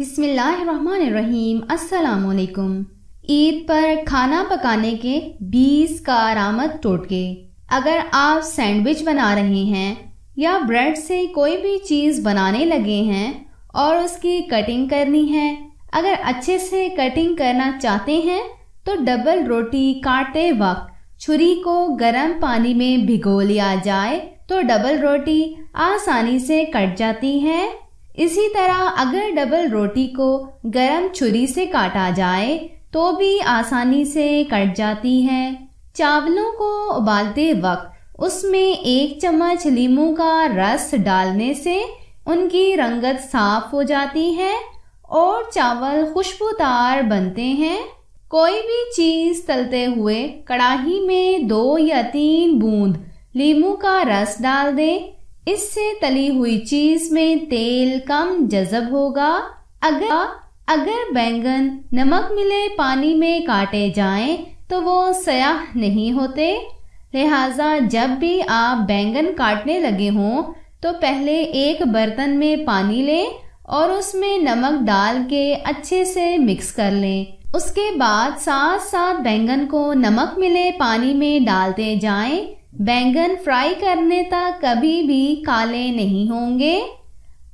बिसमीम् असलकुम ईद पर खाना पकाने के 20 कारामत टोटके अगर आप सैंडविच बना रहे हैं या ब्रेड से कोई भी चीज़ बनाने लगे हैं और उसकी कटिंग करनी है अगर अच्छे से कटिंग करना चाहते हैं तो डबल रोटी काटते वक्त छुरी को गर्म पानी में भिगो लिया जाए तो डबल रोटी आसानी से कट जाती है इसी तरह अगर डबल रोटी को गरम छुरी से काटा जाए तो भी आसानी से कट जाती है चावलों को उबालते वक्त उसमें एक चम्मच लीमू का रस डालने से उनकी रंगत साफ हो जाती है और चावल खुशबूदार बनते हैं कोई भी चीज़ तलते हुए कड़ाही में दो या तीन बूंद लीमू का रस डाल दें इससे तली हुई चीज में तेल कम जजब होगा अगर अगर बैंगन नमक मिले पानी में काटे जाएं तो वो सयाह नहीं होते लिहाजा जब भी आप बैंगन काटने लगे हों तो पहले एक बर्तन में पानी लें और उसमें नमक डाल के अच्छे से मिक्स कर लें उसके बाद साथ साथ बैंगन को नमक मिले पानी में डालते जाएं बैंगन फ्राई करने तक कभी भी काले नहीं होंगे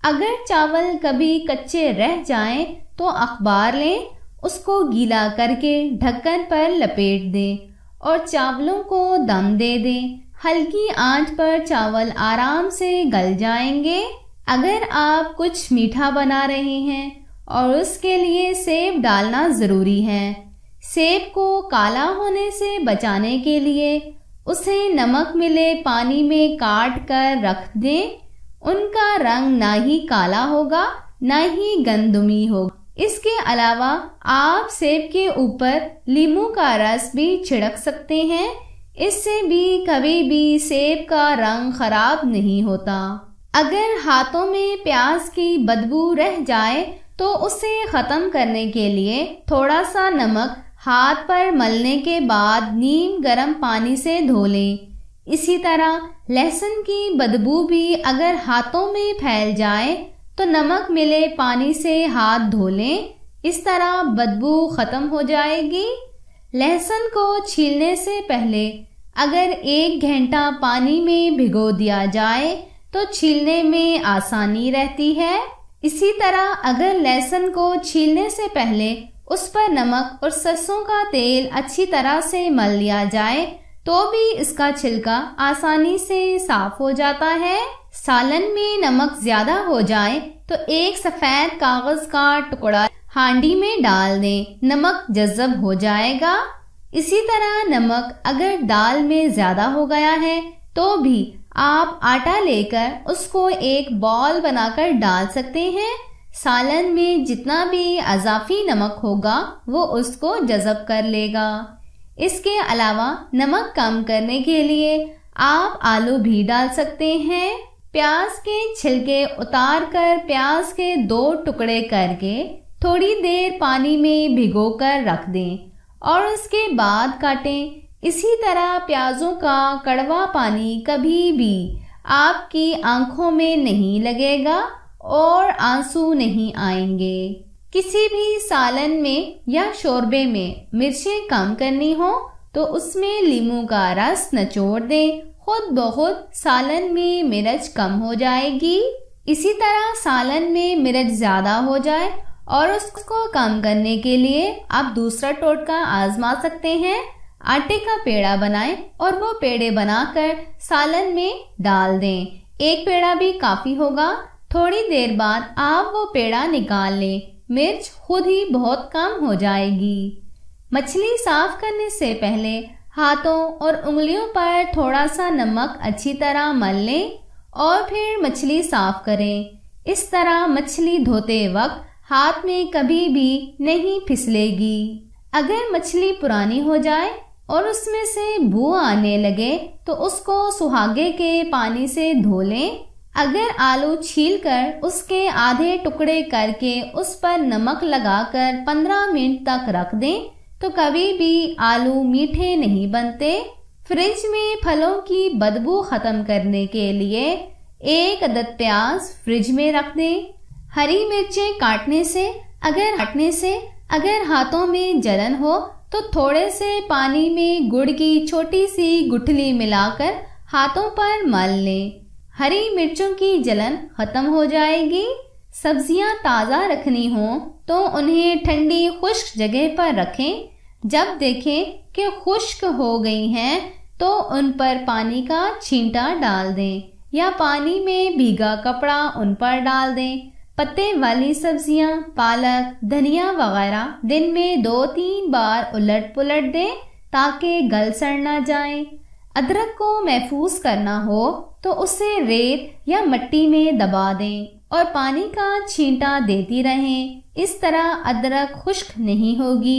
अगर चावल कभी कच्चे रह जाएं तो अखबार लें उसको गीला करके ढक्कन पर लपेट दें और चावलों को दम दे दें हल्की आंच पर चावल आराम से गल जाएंगे अगर आप कुछ मीठा बना रहे हैं और उसके लिए सेब डालना ज़रूरी है सेब को काला होने से बचाने के लिए उसे नमक मिले पानी में काट कर रख दें उनका रंग ना ही काला होगा ना ही गंदुमी होगा इसके अलावा आप सेब के ऊपर लीमू का रस भी छिड़क सकते हैं इससे भी कभी भी सेब का रंग खराब नहीं होता अगर हाथों में प्याज की बदबू रह जाए तो उसे ख़त्म करने के लिए थोड़ा सा नमक हाथ पर मलने के बाद नीम गर्म पानी से धो लें इसी तरह लहसुन की बदबू भी अगर हाथों में फैल जाए तो नमक मिले पानी से हाथ धो लें इस तरह बदबू ख़त्म हो जाएगी लहसुन को छीलने से पहले अगर एक घंटा पानी में भिगो दिया जाए तो छीलने में आसानी रहती है इसी तरह अगर लहसुन को छीलने से पहले उस पर नमक और सरसों का तेल अच्छी तरह से मल लिया जाए तो भी इसका छिलका आसानी से साफ हो जाता है सालन में नमक ज्यादा हो जाए तो एक सफेद कागज का टुकड़ा हांडी में डाल दें नमक जज्ब हो जाएगा इसी तरह नमक अगर दाल में ज्यादा हो गया है तो भी आप आटा लेकर उसको एक बॉल बनाकर डाल सकते हैं सालन में जितना भी अजाफी नमक होगा वो उसको जज़ब कर लेगा इसके अलावा नमक कम करने के लिए आप आलू भी डाल सकते हैं प्याज के छिलके उतार कर प्याज के दो टुकड़े करके थोड़ी देर पानी में भिगो कर रख दें और उसके बाद काटें इसी तरह प्याजों का कड़वा पानी कभी भी आपकी आंखों में नहीं लगेगा और आंसू नहीं आएंगे किसी भी सालन में या शोरबे में मिर्चें कम करनी हो तो उसमें लीमू का रस नचोड़ दें खुद बहुत सालन में मिर्च कम हो जाएगी इसी तरह सालन में मिर्च ज़्यादा हो जाए और उसको कम करने के लिए आप दूसरा टोटका आजमा सकते हैं आटे का पेड़ा बनाएं और वो पेड़े बनाकर सालन में डाल दें एक पेड़ा भी काफ़ी होगा थोड़ी देर बाद आप वो पेड़ा निकाल लें मिर्च खुद ही बहुत कम हो जाएगी मछली साफ करने से पहले हाथों और उंगलियों पर थोड़ा सा नमक अच्छी तरह मल लें और फिर मछली साफ करें इस तरह मछली धोते वक्त हाथ में कभी भी नहीं फिसलेगी अगर मछली पुरानी हो जाए और उसमें से बू आने लगे तो उसको सुहागे के पानी से धो लें अगर आलू छील कर उसके आधे टुकड़े करके उस पर नमक लगाकर 15 मिनट तक रख दें तो कभी भी आलू मीठे नहीं बनते फ्रिज में फलों की बदबू खत्म करने के लिए एक अदद प्याज फ्रिज में रख दें हरी मिर्चें काटने से अगर काटने से अगर हाथों में जलन हो तो थोड़े से पानी में गुड़ की छोटी सी गुठली मिलाकर हाथों पर मल लें हरी मिर्चों की जलन खत्म हो जाएगी सब्जियां ताज़ा रखनी हो तो उन्हें ठंडी खुश्क जगह पर रखें जब देखें कि खुश्क हो गई हैं तो उन पर पानी का छींटा डाल दें या पानी में भीगा कपड़ा उन पर डाल दें पत्ते वाली सब्जियां पालक धनिया वगैरह दिन में दो तीन बार उलट पुलट दें ताकि गल सड़ ना जाए अदरक को महफूज करना हो तो उसे रेत या मट्टी में दबा दें और पानी का छींटा देती रहें इस तरह अदरक खुश्क नहीं होगी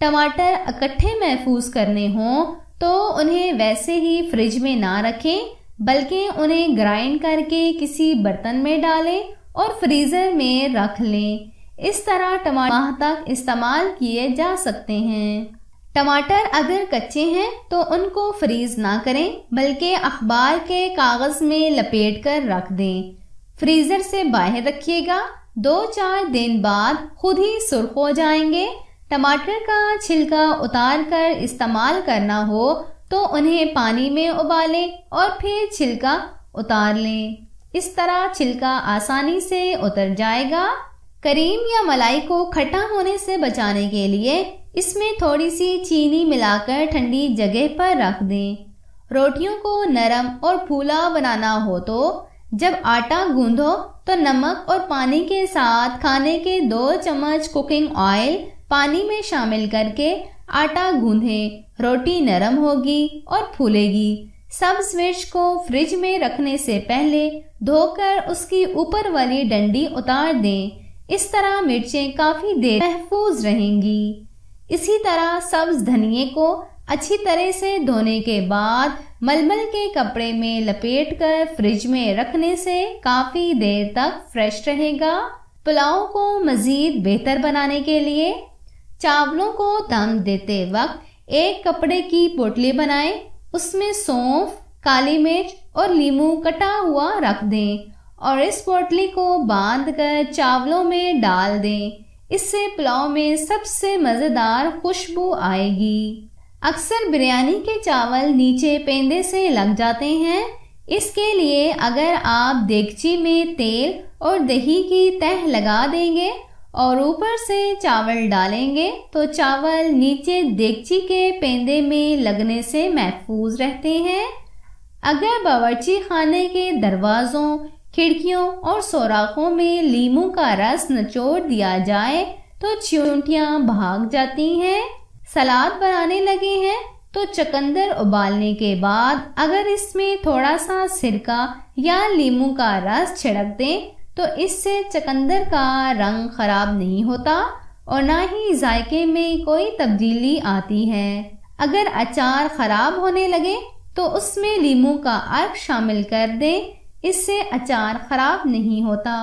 टमाटर इकट्ठे महफूज करने हो तो उन्हें वैसे ही फ्रिज में ना रखें बल्कि उन्हें ग्राइंड करके किसी बर्तन में डालें और फ्रीज़र में रख लें इस तरह टमाटर माह तक इस्तेमाल किए जा सकते हैं टमाटर अगर कच्चे हैं तो उनको फ्रीज ना करें बल्कि अखबार के कागज में लपेट कर रख दें फ्रीजर से बाहर रखिएगा दो चार दिन बाद खुद ही सुर्ख हो जाएंगे टमाटर का छिलका उतार कर इस्तेमाल करना हो तो उन्हें पानी में उबालें और फिर छिलका उतार लें इस तरह छिलका आसानी से उतर जाएगा करीम या मलाई को खट्टा होने से बचाने के लिए इसमें थोड़ी सी चीनी मिलाकर ठंडी जगह पर रख दें रोटियों को नरम और फूला बनाना हो तो जब आटा गूंधो तो नमक और पानी के साथ खाने के दो चम्मच कुकिंग ऑयल पानी में शामिल करके आटा गूंधे रोटी नरम होगी और फूलेगी सब स्विच को फ्रिज में रखने से पहले धोकर उसकी ऊपर वाली डंडी उतार दें इस तरह मिर्चें काफी देर महफूज रहेंगी इसी तरह सब्ज धनिए को अच्छी तरह से धोने के बाद मलमल के कपड़े में लपेट कर फ्रिज में रखने से काफी देर तक फ्रेश रहेगा पुलाव को मजीद बेहतर बनाने के लिए चावलों को दम देते वक्त एक कपड़े की पोटली बनाएं, उसमें सौंफ काली मिर्च और लीम कटा हुआ रख दें और इस पोटली को बांधकर चावलों में डाल दें इससे पुलाव में सबसे मज़ेदार खुशबू आएगी अक्सर बिरयानी के चावल नीचे पेंदे से लग जाते हैं इसके लिए अगर आप देगची में तेल और दही की तह लगा देंगे और ऊपर से चावल डालेंगे तो चावल नीचे देगची के पेंदे में लगने से महफूज रहते हैं अगर बावर्ची खाने के दरवाज़ों खिड़कियों और सोराखों में लीमू का रस नचोड़ दिया जाए तो चिंटियाँ भाग जाती हैं सलाद बनाने लगे हैं तो चकंदर उबालने के बाद अगर इसमें थोड़ा सा सिरका या लीमू का रस छिड़क दें तो इससे चकंदर का रंग खराब नहीं होता और ना ही जायके में कोई तब्दीली आती है अगर अचार खराब होने लगे तो उसमें लीमू का अर्क शामिल कर दें इससे अचार खराब नहीं होता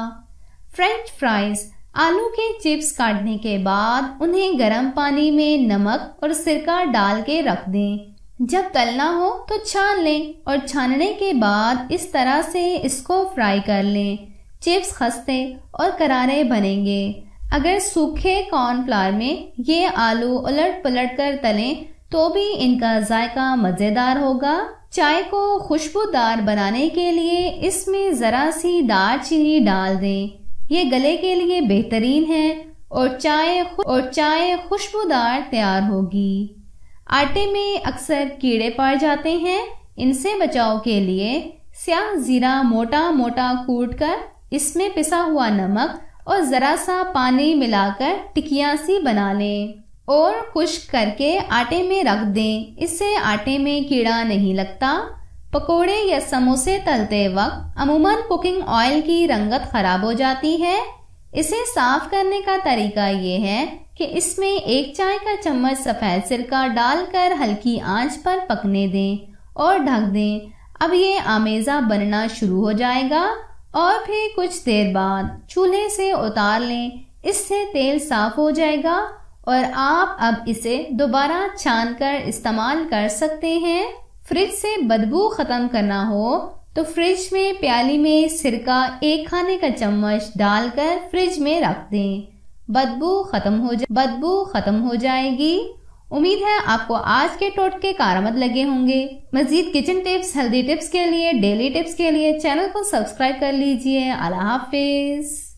फ्रेंच फ्राइज आलू के चिप्स काटने के बाद उन्हें गर्म पानी में नमक और सिरका डाल के रख दें जब तलना हो तो छान लें और छानने के बाद इस तरह से इसको फ्राई कर लें चिप्स खस्ते और करारे बनेंगे अगर सूखे कॉर्नफ्लावर में ये आलू उलट पलट कर तलें तो भी इनका जायका मज़ेदार होगा चाय को खुशबूदार बनाने के लिए इसमें ज़रा सी दार चीनी डाल दें ये गले के लिए बेहतरीन है और चाय और चाय खुशबूदार तैयार होगी आटे में अक्सर कीड़े पड़ जाते हैं इनसे बचाव के लिए स्याह ज़ीरा मोटा मोटा कूट कर इसमें पिसा हुआ नमक और ज़रा सा पानी मिलाकर टिकिया सी बना लें और खुश्क करके आटे में रख दें इससे आटे में कीड़ा नहीं लगता पकोड़े या समोसे तलते वक्त अमूमन कुकिंग ऑयल की रंगत खराब हो जाती है इसे साफ करने का तरीका ये है कि इसमें एक चाय का चम्मच सफ़ेद सिरका डालकर हल्की आंच पर पकने दें और ढक दें अब ये आमेज़ा बनना शुरू हो जाएगा और फिर कुछ देर बाद चूल्हे से उतार लें इससे तेल साफ हो जाएगा और आप अब इसे दोबारा छान कर इस्तेमाल कर सकते हैं फ्रिज से बदबू खत्म करना हो तो फ्रिज में प्याली में सिरका एक खाने का चम्मच डालकर फ्रिज में रख दें बदबू खत्म हो जा बदबू खत्म हो जाएगी उम्मीद है आपको आज के टोटके कारामद लगे होंगे मजीद किचन टिप्स हेल्दी टिप्स के लिए डेली टिप्स के लिए चैनल को सब्सक्राइब कर लीजिए अल्लाह हाफिज़